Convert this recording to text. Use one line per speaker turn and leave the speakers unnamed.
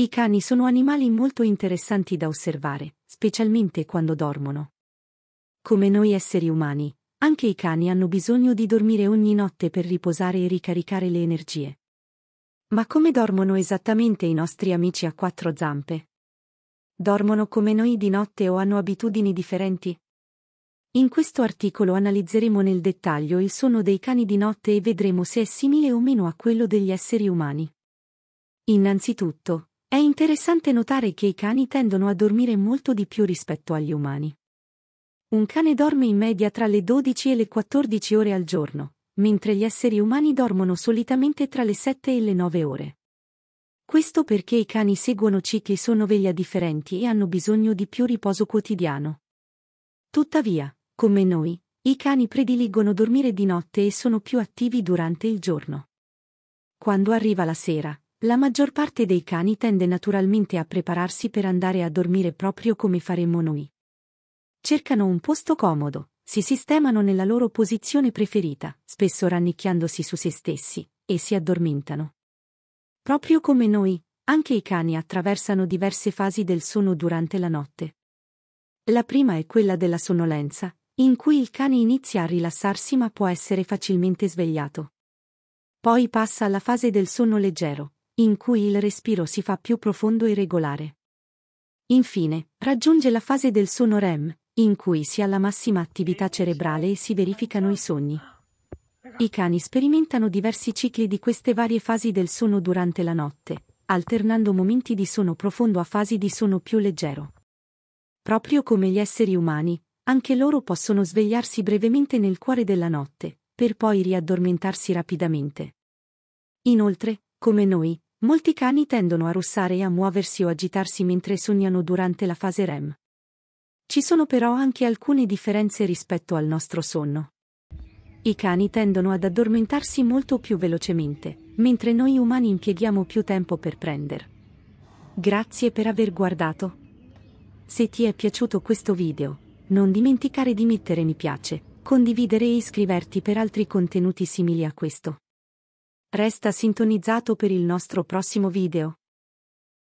I cani sono animali molto interessanti da osservare, specialmente quando dormono. Come noi esseri umani, anche i cani hanno bisogno di dormire ogni notte per riposare e ricaricare le energie. Ma come dormono esattamente i nostri amici a quattro zampe? Dormono come noi di notte o hanno abitudini differenti? In questo articolo analizzeremo nel dettaglio il sonno dei cani di notte e vedremo se è simile o meno a quello degli esseri umani. Innanzitutto, è interessante notare che i cani tendono a dormire molto di più rispetto agli umani. Un cane dorme in media tra le 12 e le 14 ore al giorno, mentre gli esseri umani dormono solitamente tra le 7 e le 9 ore. Questo perché i cani seguono cicli sonno differenti e hanno bisogno di più riposo quotidiano. Tuttavia, come noi, i cani prediligono dormire di notte e sono più attivi durante il giorno. Quando arriva la sera, la maggior parte dei cani tende naturalmente a prepararsi per andare a dormire proprio come faremmo noi. Cercano un posto comodo, si sistemano nella loro posizione preferita, spesso rannicchiandosi su se stessi, e si addormentano. Proprio come noi, anche i cani attraversano diverse fasi del sonno durante la notte. La prima è quella della sonnolenza, in cui il cane inizia a rilassarsi ma può essere facilmente svegliato. Poi passa alla fase del sonno leggero, in cui il respiro si fa più profondo e regolare. Infine, raggiunge la fase del sonno REM, in cui si ha la massima attività cerebrale e si verificano i sogni. I cani sperimentano diversi cicli di queste varie fasi del sonno durante la notte, alternando momenti di sonno profondo a fasi di sonno più leggero. Proprio come gli esseri umani, anche loro possono svegliarsi brevemente nel cuore della notte, per poi riaddormentarsi rapidamente. Inoltre, come noi, Molti cani tendono a russare e a muoversi o agitarsi mentre sognano durante la fase REM. Ci sono però anche alcune differenze rispetto al nostro sonno. I cani tendono ad addormentarsi molto più velocemente, mentre noi umani impieghiamo più tempo per prendere. Grazie per aver guardato. Se ti è piaciuto questo video, non dimenticare di mettere mi piace, condividere e iscriverti per altri contenuti simili a questo. Resta sintonizzato per il nostro prossimo video.